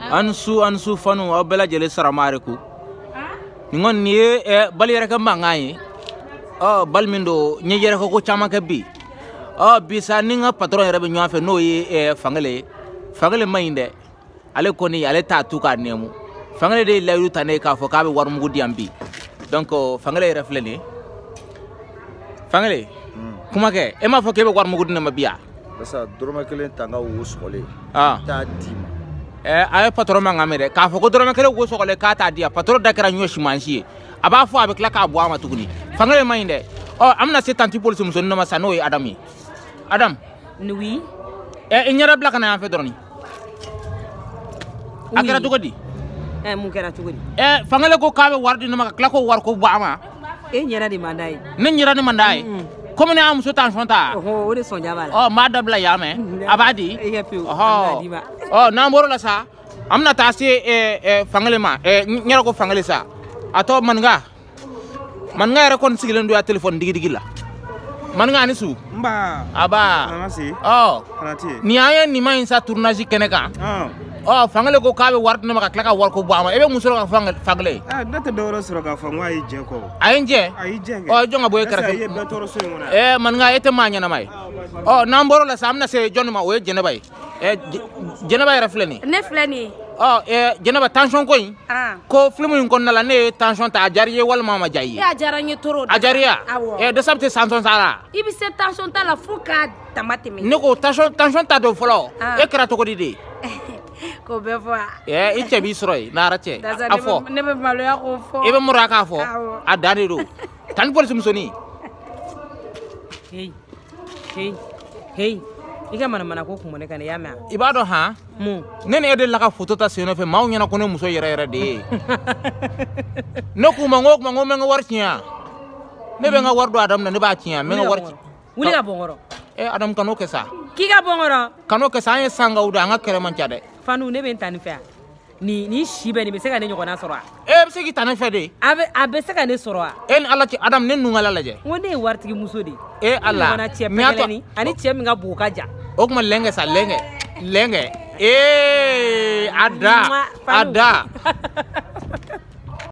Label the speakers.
Speaker 1: Ah. ansu ansu fanu aw bɛɛ lajɛlen saramare ku ah? nin kɔni ni ye ɛ e, bali yɛrɛ kɛ mankan ye ɔ bali min do n ye yɛrɛ ko caman kɛ bi ɔ bi sa ni n ka patɔrɔn yɛrɛ bɛ ɲɔgɔn fɛ n'o ye ɛ e, fankelen ye fankelen man ɲi dɛ ale kɔni ale t'a tu k'a nɛmu fankelen de ye layidu ta ne ye k'a fɔ k'a bɛ warimugu di yan bi donc fankelen yɛrɛ filɛ nin ye fankelen hmm. kumakɛ e m'a fɔ k'e bɛ warimugu di ne ma bi wa. basa dɔrɔmɛ kelen ta n ka wo sɔgɔlen. aa ah. n t'a d'i ma. Eh, a ye patɔrɔn man kan mɛn dɛ k'a fɔ ko dɔrɔmɛ kelen k'o sɔgɔlen k'a t'a di yan patɔrɔn da kɛra ɲɔ simansi ye a b'a fɔ a bɛ tila k'a bɔ a ma tuguni fanga de man ɲi dɛ ɔ an bɛna se tanti polisi musonin dɔ ma sisan n'o ye adamu ye adamu. oui. ɛ eh, i ɲɛda bila ka na yan fɛ dɔrɔn. a kɛra cogo di. ɛ eh, mun kɛra cogo di. ɛ fangale ko k'a bɛ wari di ne ma ka tila k'o wari ko bɔ a ma. e ɲɛda de man d'a ye. ne ɲɛda de man d'a ye comme ne amuso tension ta o de sɔnja b'a la m'a dabila yan mɛ a b'a di ɔhɔ ɔ n'an la sa an bɛna taa se fankelen ma n yɛrɛ ko fankelen sa a tɔ maninka maninka yɛrɛ kɔni sigilen don a telefɔni digidigi la maninka ani su nba a ah, ba ɔ ah, oh. nin an ye nin ma in sa tournage kɛnɛ kan ɔ fankelen ko k'a bɛ wari di ne ma ka tila ka wari ko bɔ a ma i e bɛ mun sɔrɔ ka fankelen. aa ne k'a fɔ y'i jɛ kɔ. a ye n jɛ. a y'i jɛ kɛ. ɔ jɔn ka bɔ e kɛrɛfɛ. ɛseke i ye bɛɛ tɔɔrɔ e tɛ maa ɲɛnama ye. ɔ n'an bɔr'o la sisan se jɔnni o ye jɛnɛba ye. ɛ jɛnɛba yɛrɛ filɛ nin ye. ne filɛ nin ye. ɔ ɛ jɛnɛba ko in. ko filimu in kɔnɔna la ne ye ta a diyara i ye walima a ma diya i ye. e a diyara n toro. a diyara i ye wa. awɔ ɛ dɛsɛ se sansɔn ta la fo k'a dama tɛmɛ. ne ko tension tansɔn ta don fɔlɔ. e kɛra cogo di de. ko e, e be fo eh i cebi sroy nara ce afo ne be malo ya ko fo e be muraka fo a dani do tan pol sum soni hey hey hey e mana mana ko kun ne kana ya ma i b'a dɔn han ne de la ka foto ta sen nɔfɛ maaw ɲɛna ko ne muso yere yɛrɛ de ye ne k'u ma n ko o tuma n ko ne bɛ n ka na ne b'a tiɲɛ n bɛ wuli sa k'i ka sa ye sangaw de man fanu ne bɛ n ta nin fɛ yan ni ni si bɛ nin bɛ se ka ne ɲɔgɔnna sɔrɔ wa. e bɛ se k'i ta ne fɛ de. a bɛ a bɛ se ka ne sɔrɔ wa. e ni ala cɛ adamu ne nun ka la lajɛ. n ko ne ye waritigi muso de ye. e ala mɛ ɲɔgɔnna cɛ pɛgɛlɛnin ani cɛ min ka bon ka jan. o tuma lɛnkɛ sa lɛnkɛ lɛnkɛ ee a da a da.